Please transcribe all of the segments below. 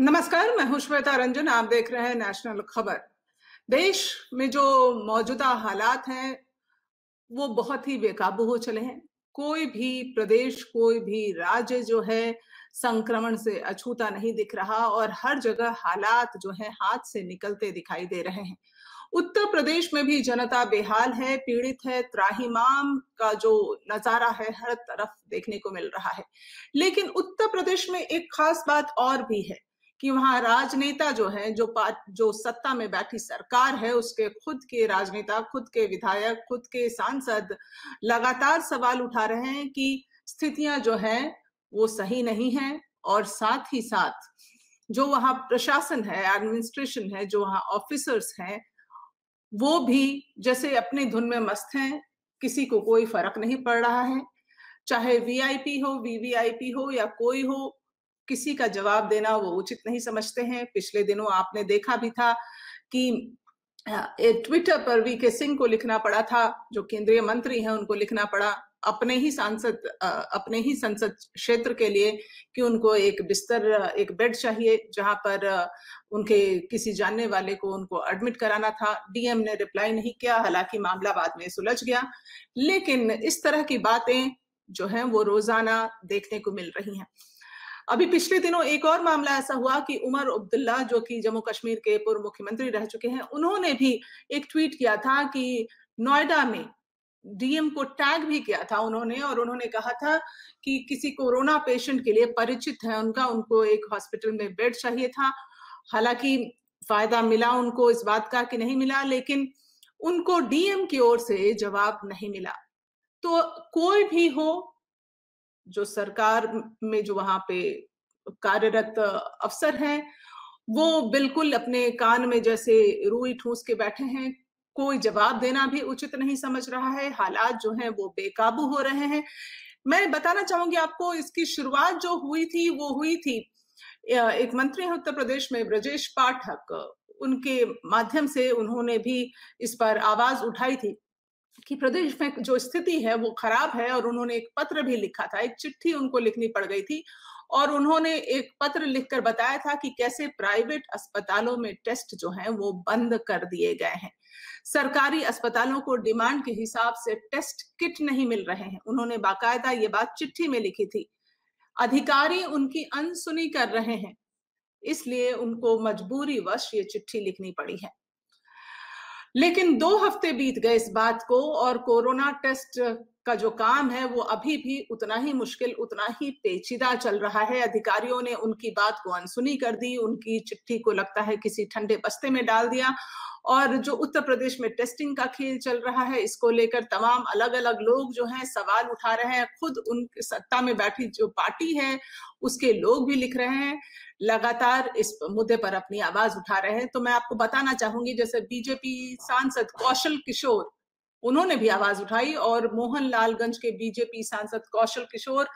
नमस्कार मैं हूं श्वेता रंजन आप देख रहे हैं नेशनल खबर देश में जो मौजूदा हालात हैं वो बहुत ही बेकाबू हो चले हैं कोई भी प्रदेश कोई भी राज्य जो है संक्रमण से अछूता नहीं दिख रहा और हर जगह हालात जो है हाथ से निकलते दिखाई दे रहे हैं उत्तर प्रदेश में भी जनता बेहाल है पीड़ित है त्राहीमाम का जो नजारा है हर तरफ देखने को मिल रहा है लेकिन उत्तर प्रदेश में एक खास बात और भी है कि वहां राजनेता जो है जो जो सत्ता में बैठी सरकार है उसके खुद के राजनेता खुद के विधायक खुद के सांसद लगातार सवाल उठा रहे हैं कि स्थितियां जो है वो सही नहीं है और साथ ही साथ जो वहां प्रशासन है एडमिनिस्ट्रेशन है जो वहां ऑफिसर्स हैं वो भी जैसे अपने धुन में मस्त हैं किसी को कोई फर्क नहीं पड़ रहा है चाहे वीआईपी हो वीवीआईपी हो या कोई हो किसी का जवाब देना वो उचित नहीं समझते हैं पिछले दिनों आपने देखा भी था कि ट्विटर पर वी के सिंह को लिखना पड़ा था जो केंद्रीय मंत्री हैं उनको लिखना पड़ा अपने ही सांसद अपने ही संसद क्षेत्र के लिए कि उनको एक बिस्तर एक बेड चाहिए जहां पर उनके किसी जानने वाले को उनको एडमिट कराना था डीएम ने रिप्लाई नहीं किया हालांकि मामला बाद में सुलझ गया लेकिन इस तरह की बातें जो है वो रोजाना देखने को मिल रही हैं अभी पिछले दिनों एक और मामला ऐसा हुआ कि उमर अब्दुल्ला जो कि जम्मू कश्मीर के पूर्व मुख्यमंत्री रह चुके हैं उन्होंने भी एक ट्वीट किया था कि नोएडा में डीएम को टैग भी किया था उन्होंने और उन्होंने कहा था कि किसी कोरोना पेशेंट के लिए परिचित है उनका उनको एक हॉस्पिटल में बेड चाहिए था हालांकि फायदा मिला उनको इस बात का कि नहीं मिला लेकिन उनको डीएम की ओर से जवाब नहीं मिला तो कोई भी हो जो सरकार में जो वहां पे कार्यरत अफसर हैं वो बिल्कुल अपने कान में जैसे रूई ठूस के बैठे हैं कोई जवाब देना भी उचित नहीं समझ रहा है हालात जो हैं वो बेकाबू हो रहे हैं मैं बताना चाहूंगी आपको इसकी शुरुआत जो हुई थी वो हुई थी एक मंत्री है उत्तर प्रदेश में ब्रजेश पाठक उनके माध्यम से उन्होंने भी इस पर आवाज उठाई थी कि प्रदेश में जो स्थिति है वो खराब है और उन्होंने एक पत्र भी लिखा था एक चिट्ठी उनको लिखनी पड़ गई थी और उन्होंने एक पत्र लिखकर बताया था कि कैसे प्राइवेट अस्पतालों में टेस्ट जो हैं वो बंद कर दिए गए हैं सरकारी अस्पतालों को डिमांड के हिसाब से टेस्ट किट नहीं मिल रहे हैं उन्होंने बाकायदा ये बात चिट्ठी में लिखी थी अधिकारी उनकी अनसुनी कर रहे हैं इसलिए उनको मजबूरी वश ये चिट्ठी लिखनी पड़ी है लेकिन दो हफ्ते बीत गए इस बात को और कोरोना टेस्ट का जो काम है वो अभी भी उतना ही मुश्किल उतना ही पेचीदा चल रहा है अधिकारियों ने उनकी बात को अनसुनी कर दी उनकी चिट्ठी को लगता है किसी ठंडे बस्ते में डाल दिया और जो उत्तर प्रदेश में टेस्टिंग का खेल चल रहा है इसको लेकर तमाम अलग अलग लोग जो हैं सवाल उठा रहे हैं खुद उन सत्ता में बैठी जो पार्टी है उसके लोग भी लिख रहे हैं लगातार इस मुद्दे पर अपनी आवाज उठा रहे हैं तो मैं आपको बताना चाहूंगी जैसे बीजेपी सांसद कौशल किशोर उन्होंने भी आवाज उठाई और मोहन लालगंज के बीजेपी सांसद कौशल किशोर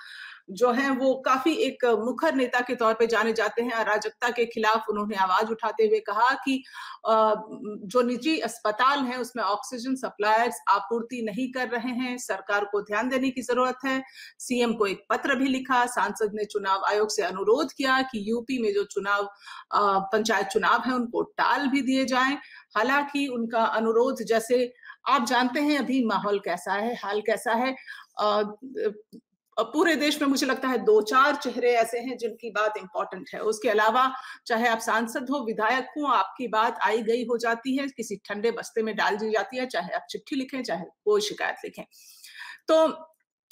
जो हैं वो काफी एक मुखर नेता के तौर पे जाने जाते हैं अराजकता के खिलाफ उन्होंने आवाज उठाते हुए कहा कि जो निजी अस्पताल हैं उसमें ऑक्सीजन सप्लायर्स आपूर्ति नहीं कर रहे हैं सरकार को ध्यान देने की जरूरत है सीएम को एक पत्र भी लिखा सांसद ने चुनाव आयोग से अनुरोध किया कि यूपी में जो चुनाव पंचायत चुनाव है उनको टाल भी दिए जाए हालांकि उनका अनुरोध जैसे आप जानते हैं अभी माहौल कैसा है हाल कैसा है आ, पूरे देश में मुझे लगता है दो चार चेहरे ऐसे हैं जिनकी बात इंपॉर्टेंट है उसके अलावा चाहे आप सांसद हो विधायक हो आपकी बात आई गई हो जाती है किसी ठंडे बस्ते में डाल दी जाती है चाहे आप चिट्ठी लिखें चाहे कोई शिकायत लिखें तो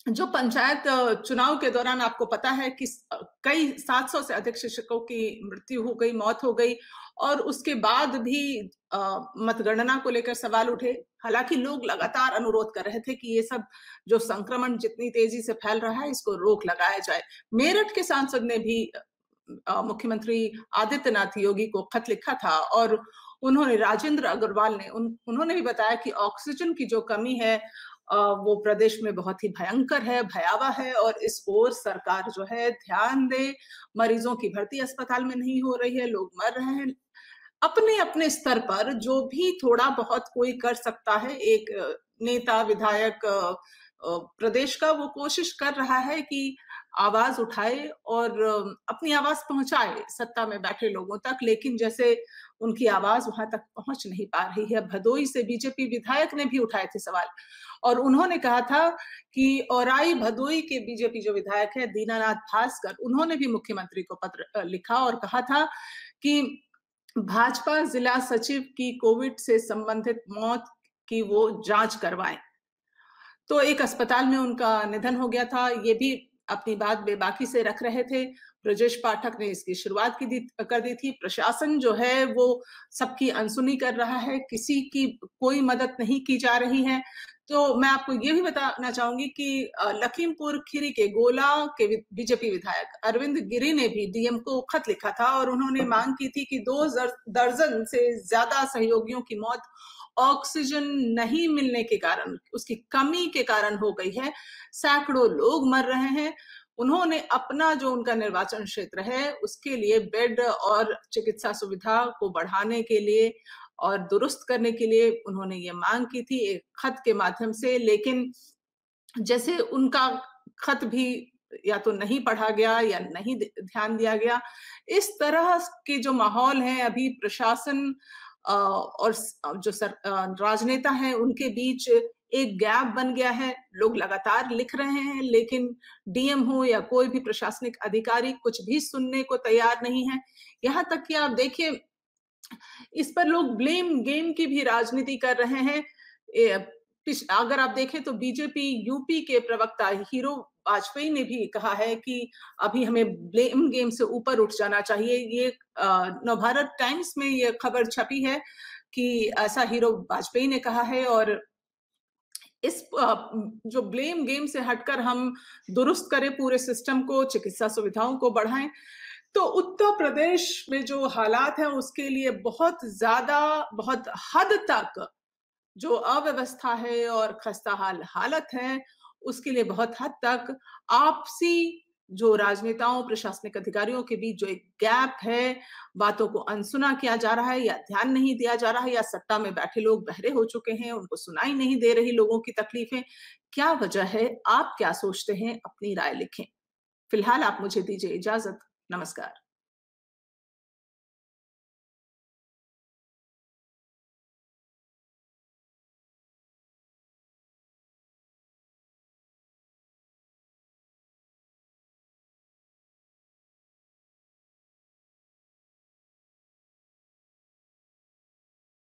जो पंचायत चुनाव के दौरान आपको पता है कि कई 700 से अधिक शिक्षकों की मृत्यु हो गई मौत हो गई और उसके बाद भी मतगणना को लेकर सवाल उठे हालांकि लोग लगातार अनुरोध कर रहे थे कि ये सब जो संक्रमण जितनी तेजी से फैल रहा है इसको रोक लगाया जाए मेरठ के सांसद ने भी मुख्यमंत्री आदित्यनाथ योगी को खत लिखा था और उन्होंने राजेंद्र अग्रवाल ने उन, उन्होंने भी बताया कि ऑक्सीजन की जो कमी है वो प्रदेश में बहुत ही भयंकर है भयावह है और इस ओर सरकार जो है ध्यान दे मरीजों की भर्ती अस्पताल में नहीं हो रही है लोग मर रहे हैं अपने अपने स्तर पर जो भी थोड़ा बहुत कोई कर सकता है एक नेता विधायक प्रदेश का वो कोशिश कर रहा है कि आवाज उठाए और अपनी आवाज पहुंचाए सत्ता में बैठे लोगों तक लेकिन जैसे उनकी आवाज वहां तक पहुंच नहीं पा रही है भदोई से बीजेपी विधायक ने भी उठाए थे सवाल और उन्होंने कहा था कि औराई भदोई के बीजेपी जो विधायक है दीनानाथ भास्कर उन्होंने भी मुख्यमंत्री को पत्र लिखा और कहा था कि भाजपा जिला सचिव की कोविड से संबंधित मौत कि वो जांच करवाएं तो एक अस्पताल में उनका निधन हो गया था ये भी अपनी बात बेबाकी से रख रहे थे ब्रजेश पाठक ने इसकी शुरुआत की दी कर दी थी प्रशासन जो है वो सबकी अनसुनी कर रहा है किसी की कोई मदद नहीं की जा रही है तो मैं आपको ये भी बताना चाहूंगी कि लखीमपुर खीरी के गोला के बीजेपी विधायक अरविंद गिरी ने भी डीएम को खत लिखा था और उन्होंने मांग की थी कि दो दर्जन से ज्यादा सहयोगियों की मौत ऑक्सीजन नहीं मिलने के कारण उसकी कमी के कारण हो गई है सैकड़ों लोग मर रहे हैं उन्होंने अपना जो उनका निर्वाचन क्षेत्र है उसके लिए बेड और चिकित्सा सुविधा को बढ़ाने के लिए और दुरुस्त करने के लिए उन्होंने ये मांग की थी एक खत के माध्यम से लेकिन जैसे उनका खत भी या तो नहीं पढ़ा गया या नहीं ध्यान दिया गया इस तरह के जो माहौल है अभी प्रशासन और जो सर राजनेता हैं उनके बीच एक गैप बन गया है लोग लगातार लिख रहे हैं लेकिन डीएम हो या कोई भी प्रशासनिक अधिकारी कुछ भी सुनने को तैयार नहीं है यहाँ तक कि आप देखिए इस पर लोग ब्लेम गेम की भी राजनीति कर रहे हैं अगर आप देखें तो बीजेपी यूपी के प्रवक्ता हीरो वाजपेयी ने भी कहा है कि अभी हमें ब्लेम गेम से ऊपर उठ जाना चाहिए ये नवभारत टाइम्स में ये खबर छपी है कि ऐसा हीरो वाजपेयी ने कहा है और इस जो ब्लेम गेम से हटकर हम दुरुस्त करें पूरे सिस्टम को चिकित्सा सुविधाओं को बढ़ाएं तो उत्तर प्रदेश में जो हालात है उसके लिए बहुत ज्यादा बहुत हद तक जो अव्यवस्था है और खस्ता हाल हालत है उसके लिए बहुत हद तक आपसी जो राजनेताओं प्रशासनिक अधिकारियों के बीच जो एक गैप है बातों को अनसुना किया जा रहा है या ध्यान नहीं दिया जा रहा है या सत्ता में बैठे लोग बहरे हो चुके हैं उनको सुनाई नहीं दे रही लोगों की तकलीफें क्या वजह है आप क्या सोचते हैं अपनी राय लिखें फिलहाल आप मुझे दीजिए इजाजत नमस्कार